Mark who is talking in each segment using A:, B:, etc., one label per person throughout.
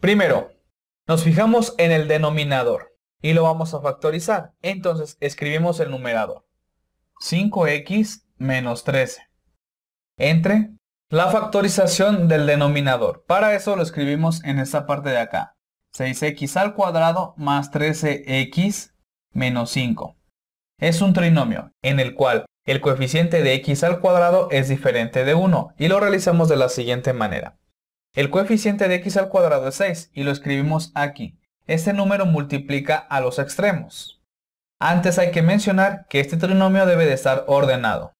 A: Primero, nos fijamos en el denominador y lo vamos a factorizar. Entonces escribimos el numerador. 5x menos 13. Entre la factorización del denominador. Para eso lo escribimos en esta parte de acá. 6x al cuadrado más 13x menos 5. Es un trinomio en el cual el coeficiente de x al cuadrado es diferente de 1 y lo realizamos de la siguiente manera. El coeficiente de x al cuadrado es 6 y lo escribimos aquí. Este número multiplica a los extremos. Antes hay que mencionar que este trinomio debe de estar ordenado.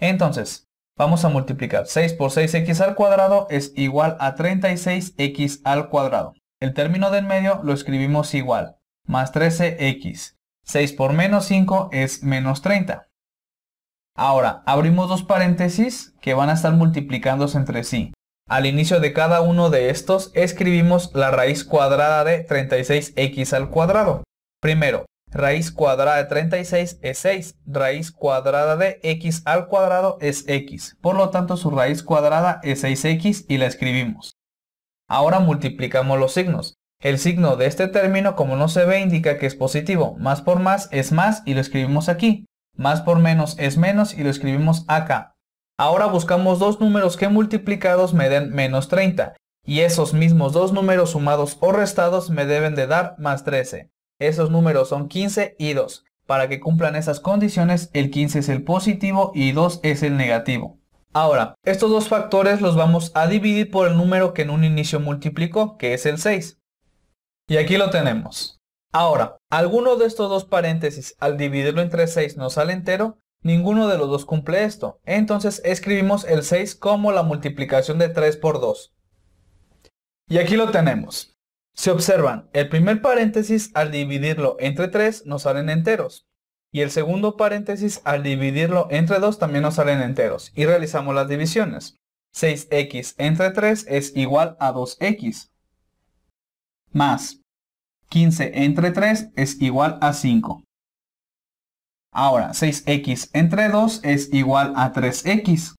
A: Entonces, vamos a multiplicar 6 por 6x al cuadrado es igual a 36x al cuadrado. El término del medio lo escribimos igual, más 13x. 6 por menos 5 es menos 30. Ahora, abrimos dos paréntesis que van a estar multiplicándose entre sí. Al inicio de cada uno de estos escribimos la raíz cuadrada de 36x al cuadrado. Primero, raíz cuadrada de 36 es 6, raíz cuadrada de x al cuadrado es x, por lo tanto su raíz cuadrada es 6x y la escribimos. Ahora multiplicamos los signos. El signo de este término como no se ve indica que es positivo, más por más es más y lo escribimos aquí, más por menos es menos y lo escribimos acá, Ahora buscamos dos números que multiplicados me den menos 30 y esos mismos dos números sumados o restados me deben de dar más 13. Esos números son 15 y 2. Para que cumplan esas condiciones, el 15 es el positivo y 2 es el negativo. Ahora, estos dos factores los vamos a dividir por el número que en un inicio multiplicó, que es el 6. Y aquí lo tenemos. Ahora, alguno de estos dos paréntesis al dividirlo entre 6 nos sale entero, Ninguno de los dos cumple esto. Entonces escribimos el 6 como la multiplicación de 3 por 2. Y aquí lo tenemos. Se observan, el primer paréntesis al dividirlo entre 3 nos salen enteros. Y el segundo paréntesis al dividirlo entre 2 también nos salen enteros. Y realizamos las divisiones. 6x entre 3 es igual a 2x. Más 15 entre 3 es igual a 5. Ahora, 6x entre 2 es igual a 3x.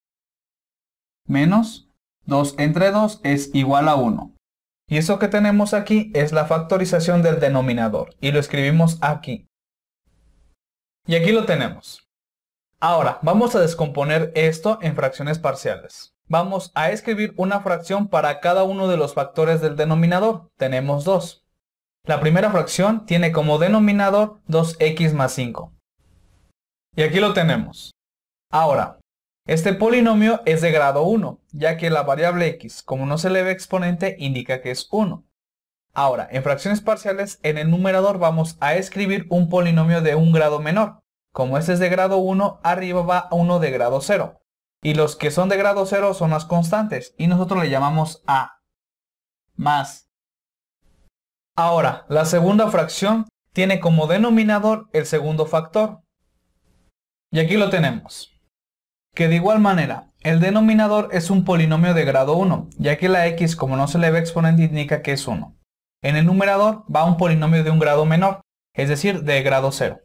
A: Menos 2 entre 2 es igual a 1. Y eso que tenemos aquí es la factorización del denominador. Y lo escribimos aquí. Y aquí lo tenemos. Ahora, vamos a descomponer esto en fracciones parciales. Vamos a escribir una fracción para cada uno de los factores del denominador. Tenemos dos. La primera fracción tiene como denominador 2x más 5. Y aquí lo tenemos. Ahora, este polinomio es de grado 1, ya que la variable x, como no se le ve exponente, indica que es 1. Ahora, en fracciones parciales, en el numerador vamos a escribir un polinomio de un grado menor. Como este es de grado 1, arriba va 1 de grado 0. Y los que son de grado 0 son las constantes, y nosotros le llamamos a. Más. Ahora, la segunda fracción tiene como denominador el segundo factor, y aquí lo tenemos. Que de igual manera, el denominador es un polinomio de grado 1, ya que la x como no se le ve exponente indica que es 1. En el numerador va un polinomio de un grado menor, es decir, de grado 0.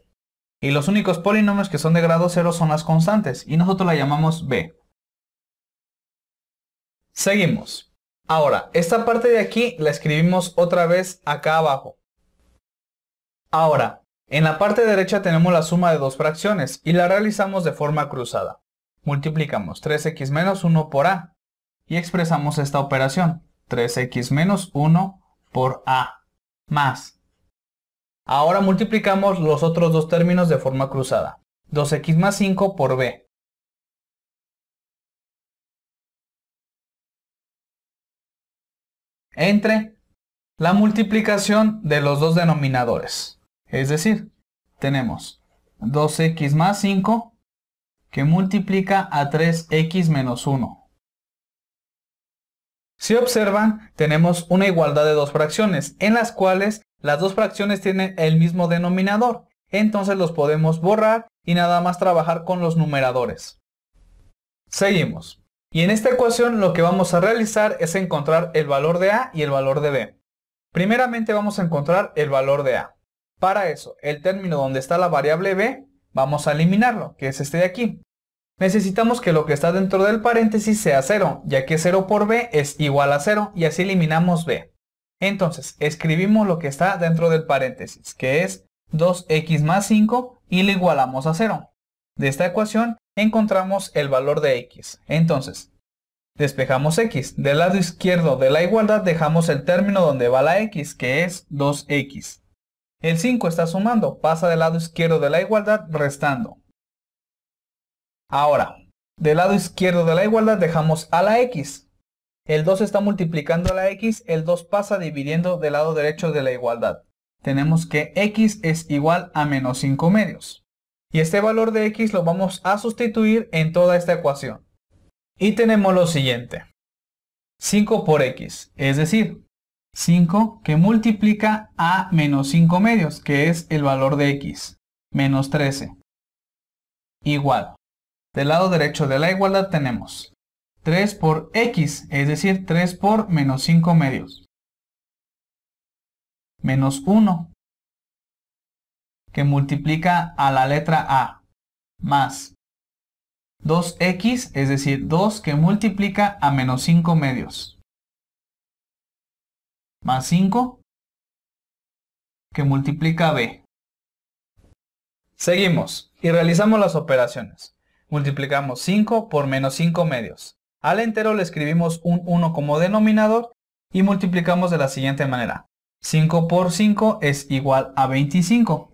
A: Y los únicos polinomios que son de grado 0 son las constantes, y nosotros la llamamos b. Seguimos. Ahora, esta parte de aquí la escribimos otra vez acá abajo. Ahora, en la parte derecha tenemos la suma de dos fracciones y la realizamos de forma cruzada. Multiplicamos 3x menos 1 por a y expresamos esta operación, 3x menos 1 por a más. Ahora multiplicamos los otros dos términos de forma cruzada, 2x más 5 por b entre la multiplicación de los dos denominadores. Es decir, tenemos 2x más 5 que multiplica a 3x menos 1. Si observan, tenemos una igualdad de dos fracciones, en las cuales las dos fracciones tienen el mismo denominador. Entonces los podemos borrar y nada más trabajar con los numeradores. Seguimos. Y en esta ecuación lo que vamos a realizar es encontrar el valor de A y el valor de B. Primeramente vamos a encontrar el valor de A. Para eso, el término donde está la variable b, vamos a eliminarlo, que es este de aquí. Necesitamos que lo que está dentro del paréntesis sea 0, ya que 0 por b es igual a 0 y así eliminamos b. Entonces, escribimos lo que está dentro del paréntesis, que es 2x más 5 y lo igualamos a 0. De esta ecuación encontramos el valor de x. Entonces, despejamos x. Del lado izquierdo de la igualdad dejamos el término donde va la x, que es 2x. El 5 está sumando, pasa del lado izquierdo de la igualdad restando. Ahora, del lado izquierdo de la igualdad dejamos a la x. El 2 está multiplicando a la x, el 2 pasa dividiendo del lado derecho de la igualdad. Tenemos que x es igual a menos 5 medios. Y este valor de x lo vamos a sustituir en toda esta ecuación. Y tenemos lo siguiente. 5 por x, es decir, 5 que multiplica a menos 5 medios, que es el valor de x, menos 13. Igual. Del lado derecho de la igualdad tenemos 3 por x, es decir, 3 por menos 5 medios. Menos 1, que multiplica a la letra a, más 2x, es decir, 2 que multiplica a menos 5 medios más 5 que multiplica b. Seguimos y realizamos las operaciones. Multiplicamos 5 por menos 5 medios. Al entero le escribimos un 1 como denominador y multiplicamos de la siguiente manera. 5 por 5 es igual a 25.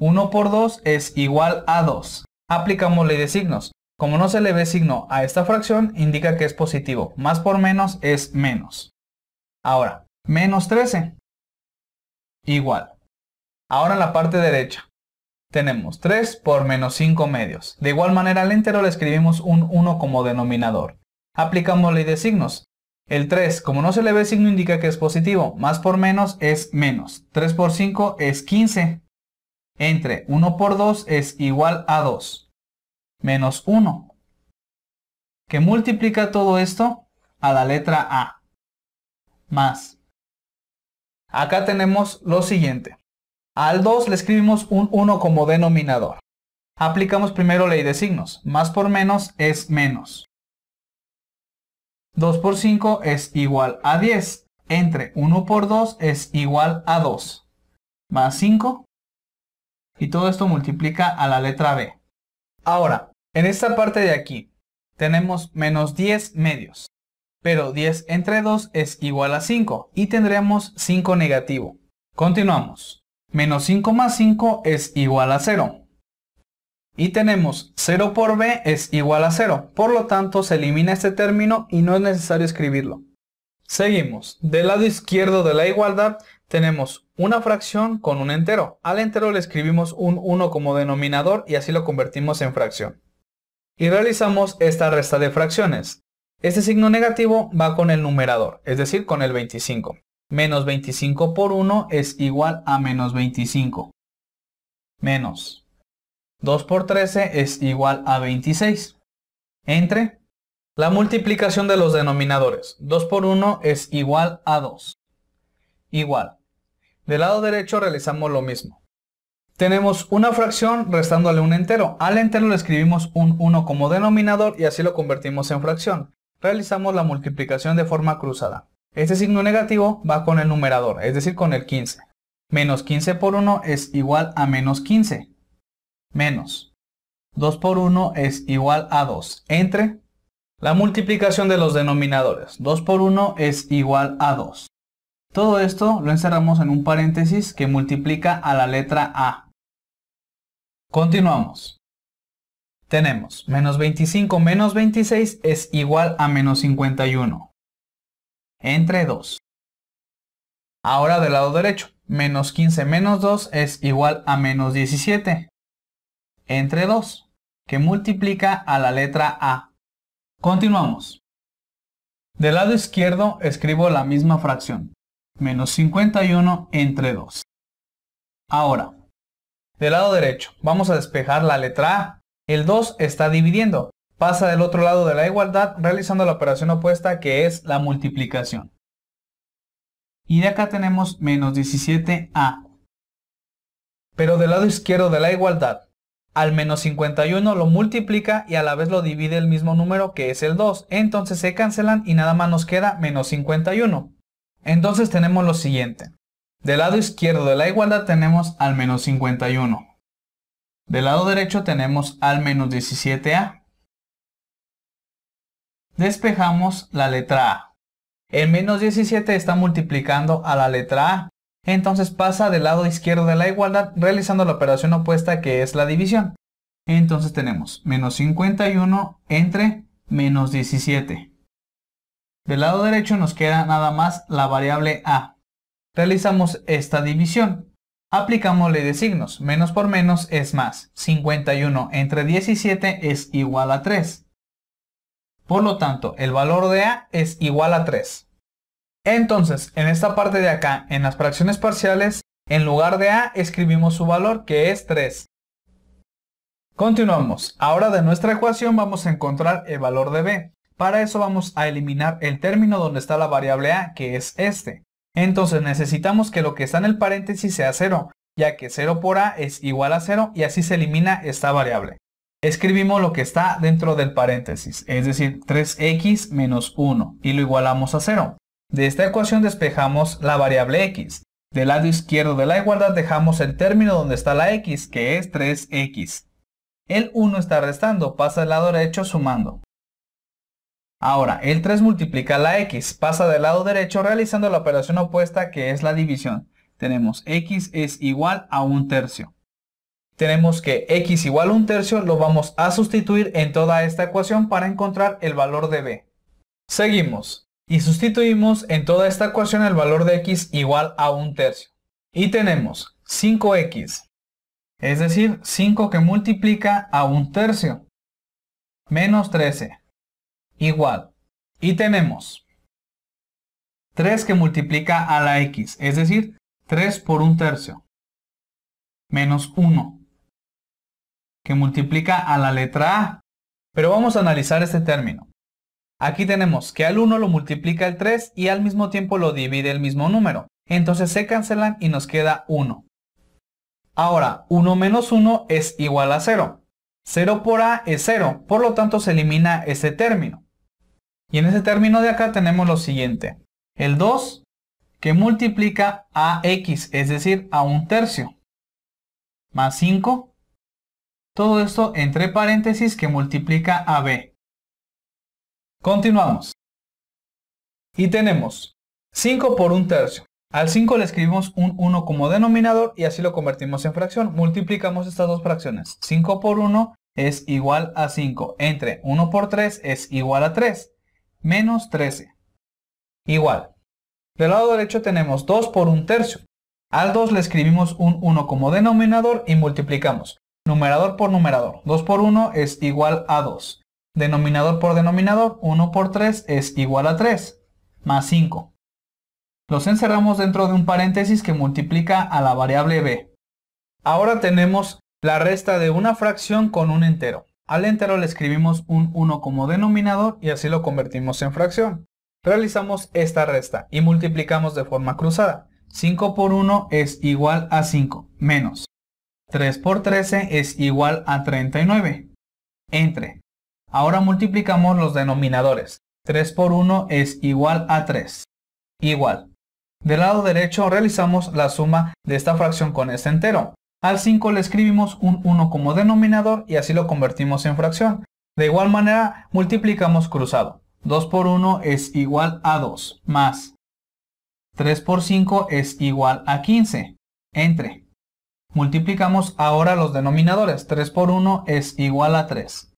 A: 1 por 2 es igual a 2. Aplicamos ley de signos. Como no se le ve signo a esta fracción, indica que es positivo. Más por menos es menos. Ahora, menos 13. Igual. Ahora en la parte derecha. Tenemos 3 por menos 5 medios. De igual manera al entero le escribimos un 1 como denominador. Aplicamos ley de signos. El 3, como no se le ve signo, indica que es positivo. Más por menos es menos. 3 por 5 es 15. Entre 1 por 2 es igual a 2. Menos 1. Que multiplica todo esto a la letra A más. Acá tenemos lo siguiente. Al 2 le escribimos un 1 como denominador. Aplicamos primero ley de signos. Más por menos es menos. 2 por 5 es igual a 10. Entre 1 por 2 es igual a 2. Más 5. Y todo esto multiplica a la letra B. Ahora, en esta parte de aquí, tenemos menos 10 medios pero 10 entre 2 es igual a 5 y tendremos 5 negativo. Continuamos. Menos 5 más 5 es igual a 0. Y tenemos 0 por b es igual a 0, por lo tanto se elimina este término y no es necesario escribirlo. Seguimos, del lado izquierdo de la igualdad tenemos una fracción con un entero. Al entero le escribimos un 1 como denominador y así lo convertimos en fracción. Y realizamos esta resta de fracciones. Este signo negativo va con el numerador, es decir, con el 25. Menos 25 por 1 es igual a menos 25. Menos 2 por 13 es igual a 26. Entre la multiplicación de los denominadores. 2 por 1 es igual a 2. Igual. Del lado derecho realizamos lo mismo. Tenemos una fracción restándole un entero. Al entero le escribimos un 1 como denominador y así lo convertimos en fracción realizamos la multiplicación de forma cruzada. Este signo negativo va con el numerador, es decir, con el 15. Menos 15 por 1 es igual a menos 15. Menos 2 por 1 es igual a 2. Entre la multiplicación de los denominadores. 2 por 1 es igual a 2. Todo esto lo encerramos en un paréntesis que multiplica a la letra A. Continuamos. Tenemos menos 25 menos 26 es igual a menos 51. Entre 2. Ahora del lado derecho, menos 15 menos 2 es igual a menos 17. Entre 2, que multiplica a la letra A. Continuamos. Del lado izquierdo escribo la misma fracción, menos 51 entre 2. Ahora, del lado derecho, vamos a despejar la letra A. El 2 está dividiendo. Pasa del otro lado de la igualdad realizando la operación opuesta que es la multiplicación. Y de acá tenemos menos 17a. Pero del lado izquierdo de la igualdad, al menos 51 lo multiplica y a la vez lo divide el mismo número que es el 2. Entonces se cancelan y nada más nos queda menos 51. Entonces tenemos lo siguiente. Del lado izquierdo de la igualdad tenemos al menos 51. Del lado derecho tenemos al menos 17A. Despejamos la letra A. El menos 17 está multiplicando a la letra A. Entonces pasa del lado izquierdo de la igualdad realizando la operación opuesta que es la división. Entonces tenemos menos 51 entre menos 17. Del lado derecho nos queda nada más la variable A. Realizamos esta división. Aplicamos ley de signos. Menos por menos es más. 51 entre 17 es igual a 3. Por lo tanto, el valor de A es igual a 3. Entonces, en esta parte de acá, en las fracciones parciales, en lugar de A escribimos su valor que es 3. Continuamos. Ahora de nuestra ecuación vamos a encontrar el valor de B. Para eso vamos a eliminar el término donde está la variable A, que es este. Entonces necesitamos que lo que está en el paréntesis sea 0, ya que 0 por A es igual a 0 y así se elimina esta variable. Escribimos lo que está dentro del paréntesis, es decir, 3x menos 1 y lo igualamos a 0. De esta ecuación despejamos la variable x. Del lado izquierdo de la igualdad dejamos el término donde está la x, que es 3x. El 1 está restando, pasa al lado derecho sumando. Ahora, el 3 multiplica la x, pasa del lado derecho realizando la operación opuesta que es la división. Tenemos x es igual a un tercio. Tenemos que x igual a un tercio lo vamos a sustituir en toda esta ecuación para encontrar el valor de b. Seguimos y sustituimos en toda esta ecuación el valor de x igual a un tercio. Y tenemos 5x, es decir, 5 que multiplica a un tercio, menos 13 igual. Y tenemos 3 que multiplica a la x, es decir, 3 por un tercio. Menos 1, que multiplica a la letra a. Pero vamos a analizar este término. Aquí tenemos que al 1 lo multiplica el 3 y al mismo tiempo lo divide el mismo número. Entonces se cancelan y nos queda 1. Ahora, 1 menos 1 es igual a 0. 0 por a es 0, por lo tanto se elimina este término. Y en ese término de acá tenemos lo siguiente. El 2 que multiplica a x, es decir, a un tercio. Más 5. Todo esto entre paréntesis que multiplica a b. Continuamos. Y tenemos 5 por un tercio. Al 5 le escribimos un 1 como denominador y así lo convertimos en fracción. Multiplicamos estas dos fracciones. 5 por 1 es igual a 5. Entre 1 por 3 es igual a 3 menos 13. Igual. Del lado derecho tenemos 2 por 1 tercio. Al 2 le escribimos un 1 como denominador y multiplicamos. Numerador por numerador. 2 por 1 es igual a 2. Denominador por denominador. 1 por 3 es igual a 3. Más 5. Los encerramos dentro de un paréntesis que multiplica a la variable b. Ahora tenemos la resta de una fracción con un entero. Al entero le escribimos un 1 como denominador y así lo convertimos en fracción. Realizamos esta resta y multiplicamos de forma cruzada. 5 por 1 es igual a 5, menos. 3 por 13 es igual a 39. Entre. Ahora multiplicamos los denominadores. 3 por 1 es igual a 3. Igual. Del lado derecho realizamos la suma de esta fracción con este entero. Al 5 le escribimos un 1 como denominador y así lo convertimos en fracción. De igual manera, multiplicamos cruzado. 2 por 1 es igual a 2, más 3 por 5 es igual a 15, entre. Multiplicamos ahora los denominadores, 3 por 1 es igual a 3.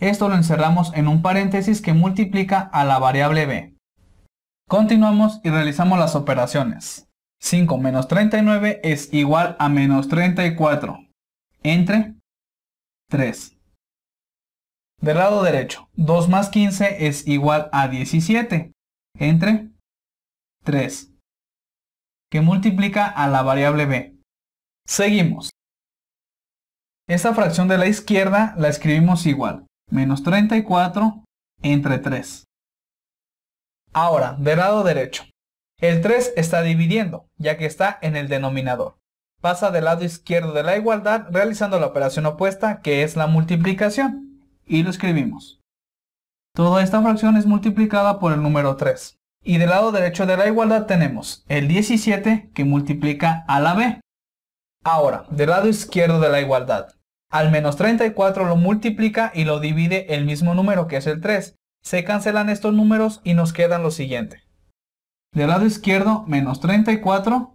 A: Esto lo encerramos en un paréntesis que multiplica a la variable b. Continuamos y realizamos las operaciones. 5 menos 39 es igual a menos 34. Entre 3. Del lado derecho, 2 más 15 es igual a 17. Entre 3. Que multiplica a la variable b. Seguimos. Esta fracción de la izquierda la escribimos igual. Menos 34 entre 3. Ahora, del lado derecho. El 3 está dividiendo, ya que está en el denominador. Pasa del lado izquierdo de la igualdad realizando la operación opuesta, que es la multiplicación. Y lo escribimos. Toda esta fracción es multiplicada por el número 3. Y del lado derecho de la igualdad tenemos el 17 que multiplica a la b. Ahora, del lado izquierdo de la igualdad, al menos 34 lo multiplica y lo divide el mismo número que es el 3. Se cancelan estos números y nos quedan lo siguiente. Del lado izquierdo, menos 34,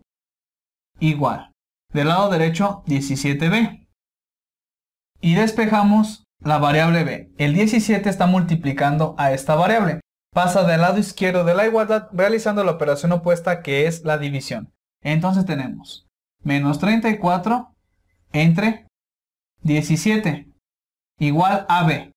A: igual. Del lado derecho, 17b. Y despejamos la variable b. El 17 está multiplicando a esta variable. Pasa del lado izquierdo de la igualdad realizando la operación opuesta que es la división. Entonces tenemos menos 34 entre 17 igual a b.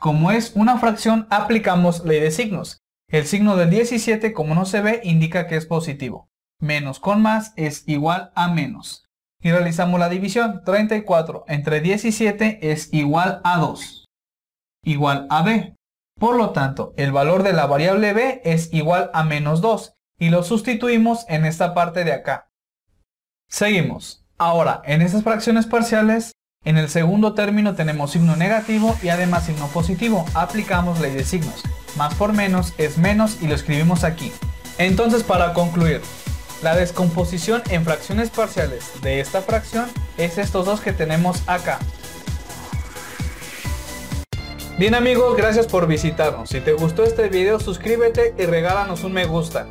A: Como es una fracción, aplicamos ley de signos. El signo del 17, como no se ve, indica que es positivo. Menos con más es igual a menos. Y realizamos la división. 34 entre 17 es igual a 2. Igual a b. Por lo tanto, el valor de la variable b es igual a menos 2 y lo sustituimos en esta parte de acá. Seguimos. Ahora, en estas fracciones parciales en el segundo término tenemos signo negativo y además signo positivo. Aplicamos ley de signos. Más por menos es menos y lo escribimos aquí. Entonces para concluir, la descomposición en fracciones parciales de esta fracción es estos dos que tenemos acá. Bien amigos, gracias por visitarnos. Si te gustó este video, suscríbete y regálanos un me gusta.